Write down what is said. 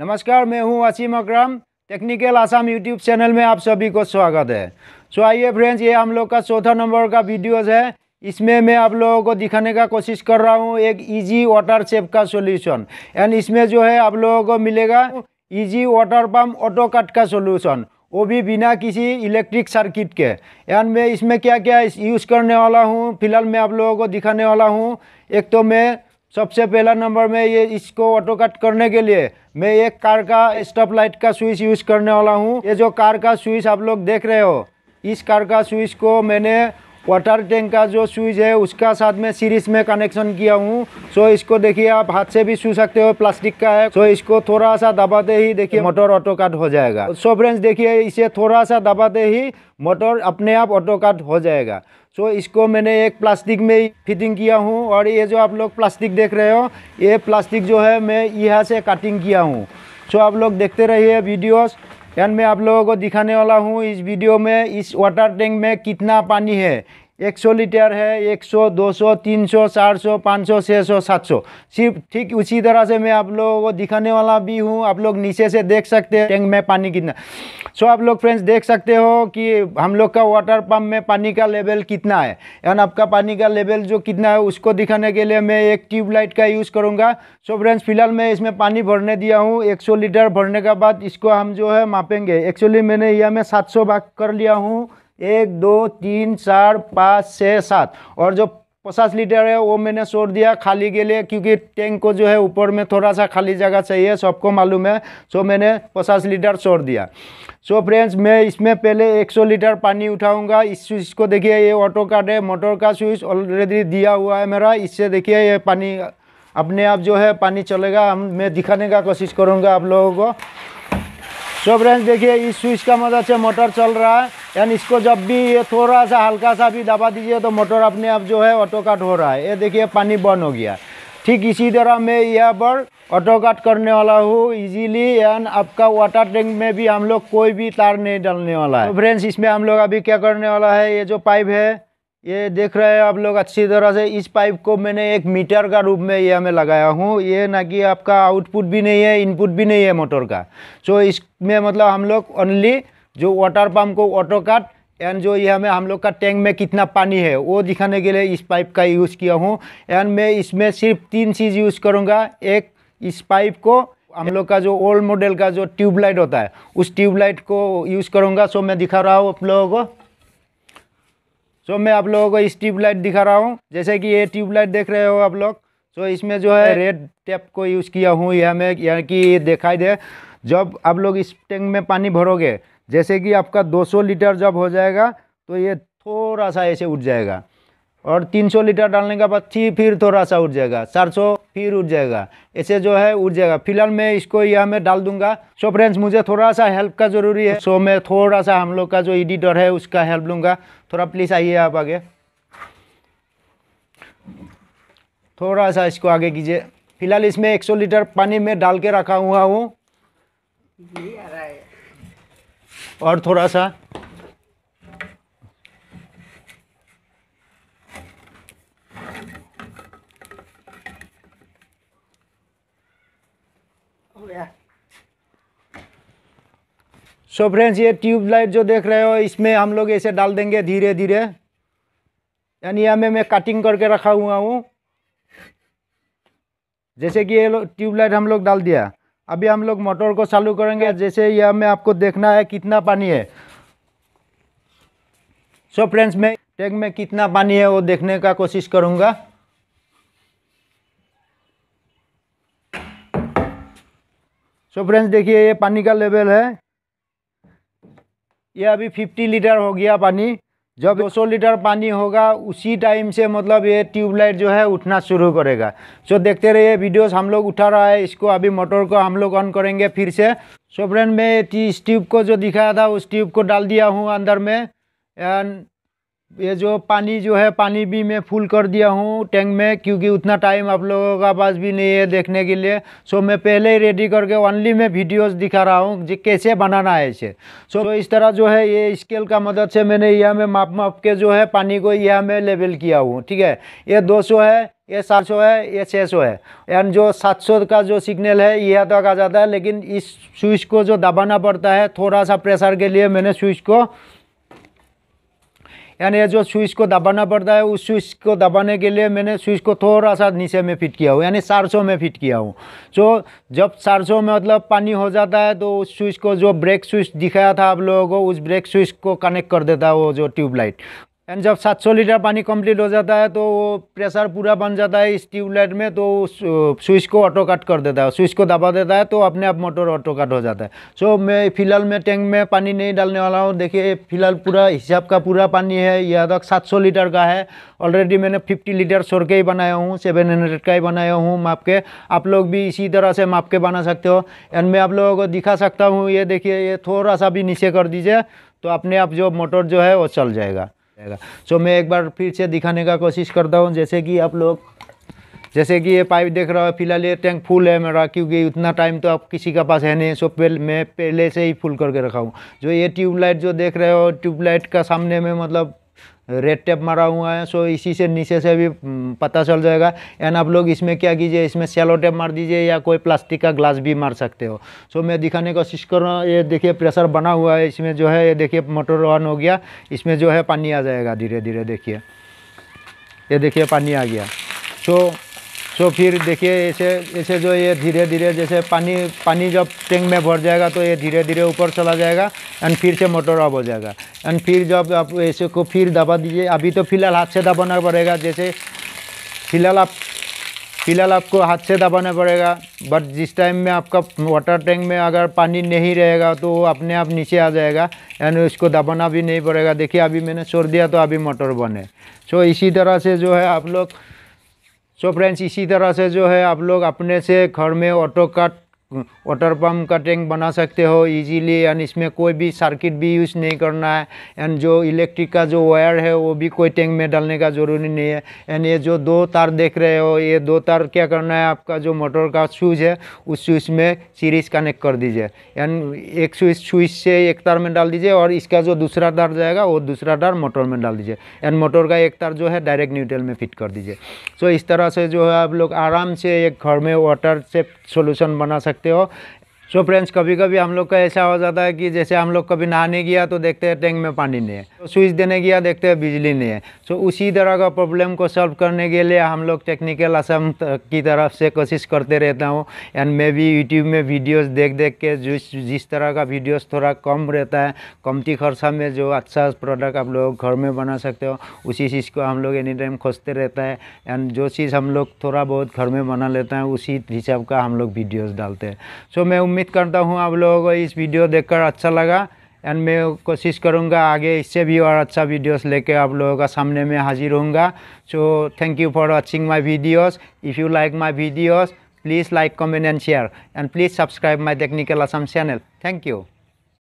नमस्कार मैं हूं Waseem Akram technical Assam YouTube channel में आप सभी को स्वागत है सो so, आइए फ्रेंड्स ये हम लोग का चौथा नंबर का वीडियोज है इसमें मैं आप लोगों को दिखाने का कोशिश कर रहा हूँ एक इजी वाटर सेप का सॉल्यूशन एंड इसमें जो है आप लोगों को मिलेगा easy water pump auto cut का सोल्यूशन वो भी बिना किसी इलेक्ट्रिक सर्किट के एंड मैं इसमें क्या क्या यूज़ करने वाला हूँ फिलहाल मैं आप लोगों को दिखाने वाला हूँ एक तो मैं सबसे पहला नंबर में ये इसको ऑटो कट करने के लिए मैं एक कार का स्टॉप लाइट का स्विच यूज़ करने वाला हूँ ये जो कार का स्विच आप लोग देख रहे हो इस कार का स्विच को मैंने वाटर टैंक का जो स्विच है उसका साथ में सीरीज में कनेक्शन किया हूँ सो इसको देखिए आप हाथ से भी छू सकते हो प्लास्टिक का है सो इसको थोड़ा सा दबाते ही देखिए मोटर ऑटो काट हो जाएगा सो फ्रेंड्स देखिए इसे थोड़ा सा दबाते ही मोटर अपने आप ऑटो काट हो जाएगा सो so, इसको मैंने एक प्लास्टिक में फिटिंग किया हूँ और ये जो आप लोग प्लास्टिक देख रहे हो ये प्लास्टिक जो है मैं यहाँ से कटिंग किया हूँ सो so, आप लोग देखते रहिए वीडियोस एंड मैं आप लोगों को दिखाने वाला हूँ इस वीडियो में इस वाटर टैंक में कितना पानी है एक सौ लीटर है एक सौ दो सौ तीन सौ चार सौ पाँच सौ छः सौ सात सौ सिर्फ ठीक उसी तरह से मैं आप लोगों को दिखाने वाला भी हूँ आप लोग नीचे से देख सकते हैं टैंक में पानी कितना सो आप लोग फ्रेंड्स देख सकते हो कि हम लोग का वाटर पम्प में पानी का लेवल कितना है एंड आपका पानी का लेवल जो कितना है उसको दिखाने के लिए मैं एक ट्यूबलाइट का यूज़ करूँगा सो फ्रेंड्स फिलहाल मैं इसमें पानी भरने दिया हूँ एक लीटर भरने के बाद इसको हम जो है मापेंगे एक्चुअली मैंने यह मैं सात भाग कर लिया हूँ एक दो तीन चार पाँच छः सात और जो पचास लीटर है वो मैंने छोड़ दिया खाली के लिए क्योंकि टैंक को जो है ऊपर में थोड़ा सा खाली जगह चाहिए सबको मालूम है सो मैंने पचास लीटर छोड़ दिया सो फ्रेंड्स मैं इसमें पहले एक सौ लीटर पानी उठाऊंगा इस स्विच को देखिए ये ऑटो कार्ड है मोटर का स्विच ऑलरेडी दिया हुआ है मेरा इससे देखिए ये पानी अपने आप जो है पानी चलेगा हम मैं दिखाने का कोशिश करूँगा आप लोगों को सो फ्रेंड्स देखिए इस स्विच का मदद से मोटर चल रहा है यानी इसको जब भी ये थोड़ा सा हल्का सा भी दबा दीजिए तो मोटर अपने आप जो है ऑटो काट हो रहा है ये देखिए पानी बर्न हो गया ठीक इसी तरह मैं यहाँ पर ऑटो काट करने वाला हूँ इजीली एंड आपका वाटर टैंक में भी हम लोग कोई भी तार नहीं डालने वाला है तो फ्रेंड्स इसमें हम लोग अभी क्या करने वाला है ये जो पाइप है ये देख रहे हैं आप लोग अच्छी तरह से इस पाइप को मैंने एक मीटर का रूप में यह मैं लगाया हूँ ये ना कि आपका आउटपुट भी नहीं है इनपुट भी नहीं है मोटर का सो इसमें मतलब हम लोग ओनली जो वाटर पम्प को ऑटो काट एंड जो यह में हम लोग का टैंक में कितना पानी है वो दिखाने के लिए इस पाइप का यूज़ किया हूँ एंड मैं इसमें सिर्फ तीन चीज़ यूज़ करूँगा एक इस पाइप को हम लोग का जो ओल्ड मॉडल का जो ट्यूबलाइट होता है उस ट्यूबलाइट को यूज़ करूँगा सो मैं दिखा रहा हूँ आप लोगों को सो मैं आप लोगों को इस ट्यूबलाइट दिखा रहा हूँ जैसे कि ये ट्यूबलाइट देख रहे हो आप लोग सो इसमें जो है रेड टेप को यूज़ किया हूँ यह मैं यानी कि दिखाई दे जब आप लोग इस टैंक में पानी भरोगे जैसे कि आपका 200 लीटर जब हो जाएगा तो ये थोड़ा सा ऐसे उठ जाएगा और 300 लीटर डालने के बाद फिर थोड़ा सा उठ जाएगा 400 फिर उठ जाएगा ऐसे जो है उठ जाएगा फिलहाल मैं इसको यह मैं डाल दूंगा सो फ्रेंड्स मुझे थोड़ा सा हेल्प का ज़रूरी है सो मैं थोड़ा सा हम लोग का जो एडिटर है उसका हेल्प लूँगा थोड़ा प्लीज़ आइए आप आगे थोड़ा सा इसको आगे कीजिए फिलहाल इसमें 100 लीटर पानी में डाल के रखा हुआ हूँ और थोड़ा सा सो फ्रेंड्स ये ट्यूबलाइट जो देख रहे हो इसमें हम लोग ऐसे डाल देंगे धीरे धीरे यानी हमें मैं कटिंग करके रखा हुआ हूँ जैसे कि ये ट्यूबलाइट हम लोग डाल दिया अभी हम लोग मोटर को चालू करेंगे जैसे यह हमें आपको देखना है कितना पानी है सो फ्रेंड्स मैं टैंक में कितना पानी है वो देखने का कोशिश करूंगा सो फ्रेंड्स देखिए ये पानी का लेवल है यह अभी 50 लीटर हो गया पानी जब 200 लीटर पानी होगा उसी टाइम से मतलब ये ट्यूबलाइट जो है उठना शुरू करेगा सो देखते रहिए वीडियोस हम लोग उठा रहा है इसको अभी मोटर को हम लोग ऑन करेंगे फिर से सो फ्रेंड मैं इस ट्यूब को जो दिखाया था उस ट्यूब को डाल दिया हूँ अंदर में एंड ये जो पानी जो है पानी भी मैं फुल कर दिया हूँ टैंक में क्योंकि उतना टाइम आप लोगों का पास भी नहीं है देखने के लिए सो मैं पहले ही रेडी करके ओनली मैं वीडियोस दिखा रहा हूँ जी कैसे बनाना है इसे सो तो इस तरह जो है ये स्केल का मदद से मैंने यह में माप माप के जो है पानी को यह में लेवल किया हूँ ठीक है ये दो है ये सात सौ है ये छः सौ है एंड जो सात सौ का जो सिग्नल है यह तक आ जाता है लेकिन इस स्विच को जो दबाना पड़ता है थोड़ा सा प्रेशर के लिए मैंने स्विच को यानी जो स्विच को दबाना पड़ता है उस स्विच को दबाने के लिए मैंने स्विच को थोड़ा सा नीचे में फिट किया हूँ यानी चार में फिट किया हूँ जो जब चार में मतलब पानी हो जाता है तो उस स्विच को जो ब्रेक स्विच दिखाया था आप लोगों को उस ब्रेक स्विच को कनेक्ट कर देता है वो जो ट्यूबलाइट एंड जब 700 लीटर पानी कंप्लीट हो जाता है तो वो प्रेशर पूरा बन जाता है इस ट्यूबलाइट में तो स्विच को ऑटो कट कर देता है स्विच को दबा देता है तो अपने आप मोटर ऑटो कट हो जाता है सो so, मैं फ़िलहाल मैं टैंक में पानी नहीं डालने वाला हूँ देखिए फ़िलहाल पूरा हिसाब का पूरा पानी है यह तक सात लीटर का है ऑलरेडी मैंने फिफ्टी लीटर सोर के ही बनाया हूँ सेवन हंड्रेड का ही बनाया हूँ माप के आप लोग भी इसी तरह से माप के बना सकते हो एंड मैं आप लोगों को दिखा सकता हूँ ये देखिए ये थोड़ा सा भी नीचे कर दीजिए तो अपने आप जो मोटर जो है वो चल जाएगा जाएगा सो मैं एक बार फिर से दिखाने का कोशिश करता हूँ जैसे कि आप लोग जैसे कि ये पाइप देख रहा हो फिलहाल ये टैंक फुल है मेरा क्योंकि उतना टाइम तो आप किसी का पास है नहीं सो पहले मैं पहले से ही फुल करके रखा हूँ जो ये ट्यूबलाइट जो देख रहे हो ट्यूबलाइट का सामने में मतलब रेड टेप मारा हुआ है सो इसी से नीचे से भी पता चल जाएगा एंड आप लोग इसमें क्या कीजिए इसमें सेलो टेप मार दीजिए या कोई प्लास्टिक का ग्लास भी मार सकते हो सो मैं दिखाने की कोशिश कर रहा हूँ ये देखिए प्रेशर बना हुआ है इसमें जो है ये देखिए मोटर ऑन हो गया इसमें जो है पानी आ जाएगा धीरे धीरे देखिए ये देखिए पानी आ गया सो तो फिर देखिए ऐसे ऐसे जो ये धीरे धीरे जैसे पानी पानी जब टैंक में भर जाएगा तो ये धीरे धीरे ऊपर चला जाएगा एंड फिर से मोटर ऑफ हो जाएगा एंड फिर जब आप ऐसे को फिर दबा दीजिए अभी तो फिलहाल हाथ से दबाना पड़ेगा जैसे फिलहाल आप फिलहाल आपको हाथ से दबाना पड़ेगा बट जिस टाइम में आपका वाटर टैंक में अगर पानी नहीं रहेगा तो वो अपने आप नीचे आ जाएगा एंड उसको दबाना भी नहीं पड़ेगा देखिए अभी मैंने छोड़ दिया तो अभी मोटर बने सो इसी तरह से जो है आप लोग सो फ्रेंड्स इसी तरह से जो है आप लोग अपने से घर में ऑटो कट वाटर पम्प का टैंक बना सकते हो इजीली एंड इसमें कोई भी सर्किट भी यूज़ नहीं करना है एंड जो इलेक्ट्रिक का जो वायर है वो भी कोई टैंक में डालने का ज़रूरी नहीं है एंड ये जो दो तार देख रहे हो ये दो तार क्या करना है आपका जो मोटर का स्विच है उस स्विच में सीरीज कनेक्ट कर दीजिए एंड एक स्विच स्विच से एक तार में डाल दीजिए और इसका जो दूसरा तार जाएगा वो दूसरा तार मोटर में डाल दीजिए एंड मोटर का एक तार जो है डायरेक्ट न्यूट्रल में फिट कर दीजिए सो so, इस तरह से जो है आप लोग आराम से एक घर में वाटर से सोल्यूशन बना सकते सकते हो सो so फ्रेंड्स कभी कभी हम लोग का ऐसा हो जाता है कि जैसे हम लोग कभी नहाने गया तो देखते हैं टैंक में पानी नहीं है तो स्विच देने गया देखते हैं बिजली नहीं है सो so उसी तरह का प्रॉब्लम को सॉल्व करने के लिए हम लोग टेक्निकल असम की तरफ से कोशिश करते रहता हूँ एंड मैं भी यूट्यूब में वीडियोस देख देख के जिस जिस तरह का वीडियोज़ थोड़ा कम रहता है कमती खर्चा में जो अच्छा प्रोडक्ट आप लोग घर में बना सकते हो उसी चीज़ को हम लोग एनी टाइम खोजते रहता है एंड जो चीज़ हम लोग थोड़ा बहुत घर में बना लेते हैं उसी हिसाब का हम लोग वीडियोज़ डालते हैं सो मैं उम्मीद उम्मीद करता हूँ आप लोगों को इस वीडियो देखकर अच्छा लगा एंड मैं कोशिश करूँगा आगे इससे भी और अच्छा वीडियोस लेके आप लोगों का सामने में हाजिर होऊंगा so thank you for watching my videos if you like my videos please like comment and share and please subscribe my technical Assam channel thank you